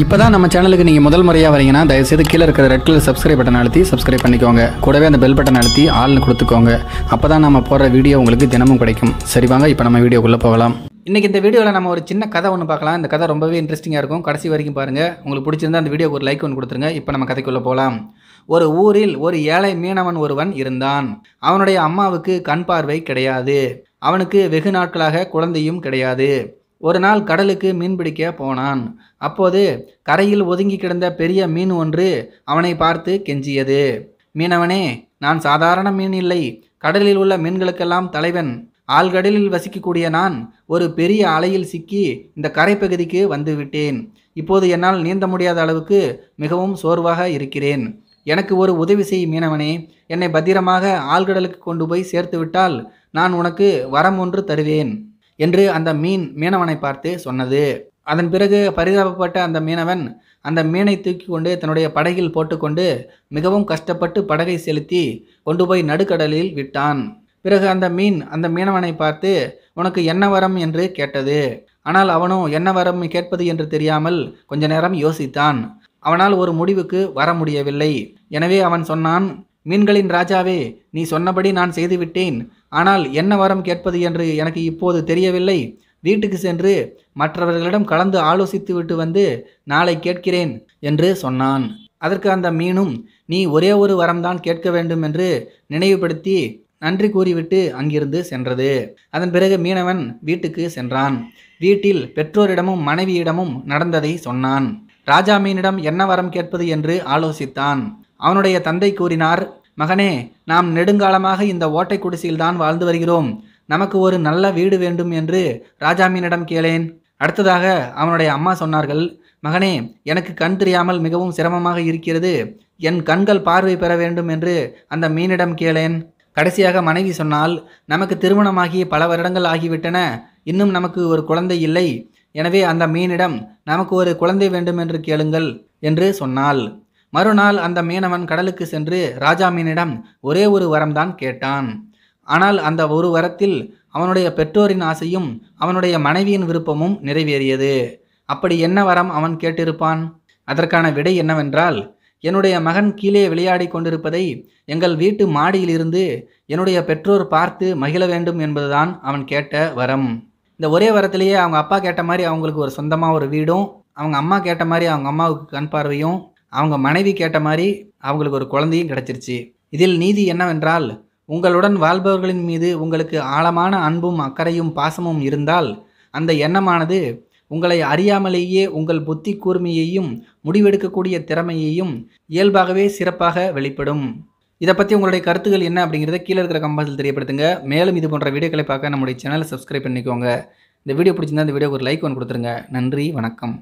இப்போ தான் நம்ம சேனலுக்கு நீங்கள் முதல் முறையாக வரீங்கன்னா தயவுசெய்து கீழே இருக்கிற ரெட் கலர் சப்ஸ்கிரைப் பட்டன் அழுத்தி சப்ஸ்கிரைப் பண்ணிக்கோங்க கூடவே அந்த பெல் பட்டன் அழுத்தி ஆள்னு கொடுத்துக்கோங்க அப்போ தான் நம்ம போடுற வீடியோ உங்களுக்கு தினமும் கிடைக்கும் சரி வாங்க இப்போ நம்ம வீடியோக்குள்ளே போகலாம் இன்றைக்கி இந்த வீடியோவில் நம்ம ஒரு சின்ன கதை ஒன்று பார்க்கலாம் இந்த கதை ரொம்பவே இன்ட்ரெஸ்டிங்காக இருக்கும் கடைசி வரைக்கும் பாருங்கள் உங்களுக்கு பிடிச்சிருந்தா அந்த வீடியோ ஒரு லைக் ஒன்று கொடுத்துருங்க இப்போ நம்ம கதைக்குள்ளே போகலாம் ஒரு ஊரில் ஒரு ஏழை மீனவன் ஒருவன் இருந்தான் அவனுடைய அம்மாவுக்கு கண் பார்வை கிடையாது அவனுக்கு வெகு நாட்களாக குழந்தையும் கிடையாது ஒரு நாள் கடலுக்கு மீன்பிடிக்க போனான் அப்போது கரையில் ஒதுங்கி கிடந்த பெரிய மீன் ஒன்று அவனை பார்த்து கெஞ்சியது மீனவனே நான் சாதாரண மீன் இல்லை கடலில் உள்ள மீன்களுக்கெல்லாம் தலைவன் ஆழ்கடலில் வசிக்கக்கூடிய நான் ஒரு பெரிய அலையில் சிக்கி இந்த கரைப்பகுதிக்கு வந்துவிட்டேன் இப்போது என்னால் நீந்த முடியாத அளவுக்கு மிகவும் சோர்வாக இருக்கிறேன் எனக்கு ஒரு உதவி செய் மீனவனே என்னை பத்திரமாக ஆழ்கடலுக்கு கொண்டு போய் சேர்த்து விட்டால் நான் உனக்கு வரம் ஒன்று தருவேன் என்று அந்த மீன் மீனவனை பார்த்து சொன்னது அதன் பிறகு பரிதாபப்பட்ட அந்த மீனவன் அந்த மீனை தூக்கி கொண்டு தன்னுடைய படகில் போட்டுக்கொண்டு மிகவும் கஷ்டப்பட்டு படகை செலுத்தி கொண்டு போய் நடுக்கடலில் விட்டான் பிறகு அந்த மீன் அந்த மீனவனை பார்த்து உனக்கு என்ன வரம் என்று கேட்டது ஆனால் அவனும் என்ன வரம் கேட்பது என்று தெரியாமல் கொஞ்ச நேரம் யோசித்தான் அவனால் ஒரு முடிவுக்கு வர முடியவில்லை எனவே அவன் சொன்னான் மீன்களின் ராஜாவே நீ சொன்னபடி நான் செய்துவிட்டேன் ஆனால் என்ன வரம் கேட்பது என்று எனக்கு இப்போது தெரியவில்லை வீட்டுக்கு சென்று மற்றவர்களிடம் கலந்து ஆலோசித்து விட்டு வந்து நாளை கேட்கிறேன் என்று சொன்னான் அதற்கு அந்த மீனும் நீ ஒரே ஒரு வரம்தான் கேட்க வேண்டும் என்று நினைவுபடுத்தி நன்றி கூறிவிட்டு அங்கிருந்து சென்றது அதன் பிறகு மீனவன் வீட்டுக்கு சென்றான் வீட்டில் பெற்றோரிடமும் மனைவியிடமும் நடந்ததை சொன்னான் ராஜா மீனிடம் என்ன வரம் கேட்பது என்று ஆலோசித்தான் அவனுடைய தந்தை கூறினார் மகனே நாம் நெடுங்காலமாக இந்த ஓட்டை குடிசையில்தான் வாழ்ந்து வருகிறோம் நமக்கு ஒரு நல்ல வீடு வேண்டும் என்று ராஜாமீனிடம் கேளேன் அடுத்ததாக அவனுடைய அம்மா சொன்னார்கள் மகனே எனக்கு கண் தெரியாமல் மிகவும் சிரமமாக இருக்கிறது என் கண்கள் பார்வை பெற வேண்டும் என்று அந்த மீனிடம் கேளேன் கடைசியாக மனைவி சொன்னால் நமக்கு திருமணமாகி பல வருடங்கள் ஆகிவிட்டன இன்னும் நமக்கு ஒரு குழந்தை இல்லை எனவே அந்த மீனிடம் நமக்கு ஒரு குழந்தை வேண்டும் என்று கேளுங்கள் என்று சொன்னாள் மறுநாள் அந்த மீனவன் கடலுக்கு சென்று ராஜா மீனிடம் ஒரே ஒரு வரம்தான் கேட்டான் ஆனால் அந்த ஒரு வரத்தில் அவனுடைய பெற்றோரின் ஆசையும் அவனுடைய மனைவியின் விருப்பமும் நிறைவேறியது அப்படி என்ன வரம் அவன் கேட்டிருப்பான் அதற்கான விடை என்னவென்றால் என்னுடைய மகன் கீழே விளையாடி கொண்டிருப்பதை எங்கள் வீட்டு மாடியிலிருந்து என்னுடைய பெற்றோர் பார்த்து மகிழ வேண்டும் என்பதுதான் அவன் கேட்ட வரம் இந்த ஒரே வரத்திலேயே அவங்க அப்பா கேட்ட மாதிரி அவங்களுக்கு ஒரு சொந்தமாக ஒரு வீடும் அவங்க அம்மா கேட்ட மாதிரி அவங்க அம்மாவுக்கு கண் பார்வையும் அவங்க மனைவி கேட்ட மாதிரி அவங்களுக்கு ஒரு குழந்தையும் கிடைச்சிருச்சு இதில் நீதி என்னவென்றால் உங்களுடன் வாழ்பவர்களின் மீது உங்களுக்கு ஆழமான அன்பும் அக்கறையும் பாசமும் இருந்தால் அந்த எண்ணமானது உங்களை அறியாமலேயே உங்கள் புத்தி கூர்மையையும் முடிவெடுக்கக்கூடிய திறமையையும் இயல்பாகவே சிறப்பாக வெளிப்படும் இதை பற்றி உங்களுடைய கருத்துக்கள் என்ன அப்படிங்கிறத கீழே இருக்கிற கம்பாசில் தெரியப்படுத்துங்க மேலும் இது போன்ற வீடியோக்களை பார்க்க நம்முடைய சேனலை சப்ஸ்கிரைப் பண்ணிக்கோங்க இந்த வீடியோ பிடிச்சிருந்தா இந்த வீடியோ ஒரு லைக் ஒன்று கொடுத்துருங்க நன்றி வணக்கம்